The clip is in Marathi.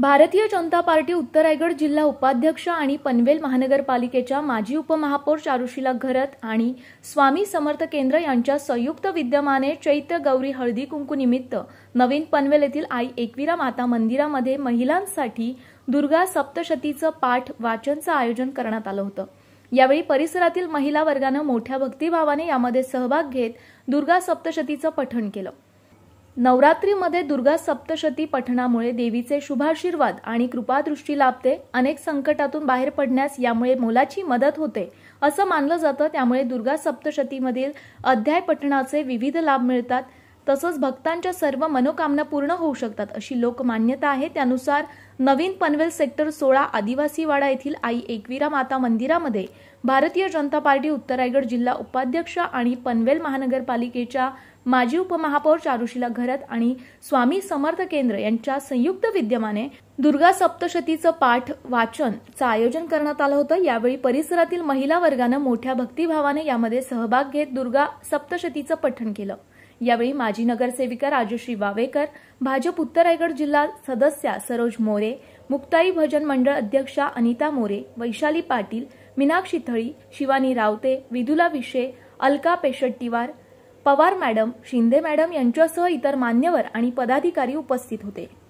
भारतीय जनता पार्टी उत्तर रायगड जिल्हा उपाध्यक्ष आणि पनवेल महानगरपालिकेच्या माजी उपमहापौर चारुशिला घरत आणि स्वामी समर्थ केंद्र यांच्या संयुक्त विद्यमाने चैत्य गौरी हळदी कुंकू निमित्त नवीन पनवेल येथील आई एकविरा माता मंदिरामध्ये महिलांसाठी दुर्गा सप्तशतीचं पाठ वाचनचं आयोजन करण्यात आलं होतं यावेळी परिसरातील महिला वर्गानं मोठ्या भक्तिभावाने यामध्ये सहभाग घेत दुर्गा सप्तशतीचं पठण केलं नवरात्रीमध्ये दुर्गा सप्तशती पठणामुळे देवीचे शुभाशीर्वाद आणि कृपादृष्टी लाभते अनेक संकटातून बाहेर पडण्यास यामुळे मोलाची मदत होते असं मानलं जातं त्यामुळे दुर्गा सप्तशतीमधील अध्याय पठणाचे विविध लाभ मिळतात तसंच भक्तांच्या सर्व मनोकामना पूर्ण होऊ शकतात अशी लोकमान्यता आहे त्यानुसार नवीन पनवेल सेक्टर सोळा आदिवासी वाडा येथील आई एकवीरा माता मंदिरामध्ये भारतीय जनता पार्टी उत्तर रायगड जिल्हा उपाध्यक्ष आणि पनवेल महानगरपालिकेच्या माजी उपमहापौर चारुशिला घरत आणि स्वामी समर्थ केंद्र यांच्या संयुक्त विद्यमाने दुर्गा सप्तशतीचं पाठ वाचनचं आयोजन करण्यात आलं होतं यावेळी परिसरातील महिला वर्गानं मोठ्या भक्तिभावाने यामध्ये सहभाग घेत दुर्गा सप्तशतीचं पठण केलं यावेळी माजी नगरसेविका राजश्री वावेकर भाजप उत्तर रायगड जिल्हा सदस्या सरोज मोरे मुक्ताई भजन मंडळ अध्यक्षा अनिता मोरे वैशाली पाटील मीनाक्षी थळी शिवानी रावते विदुला विशे अलका पेशट्टीवार पवार मॅडम शिंदे मॅडम यांच्यासह इतर मान्यवर आणि पदाधिकारी उपस्थित होते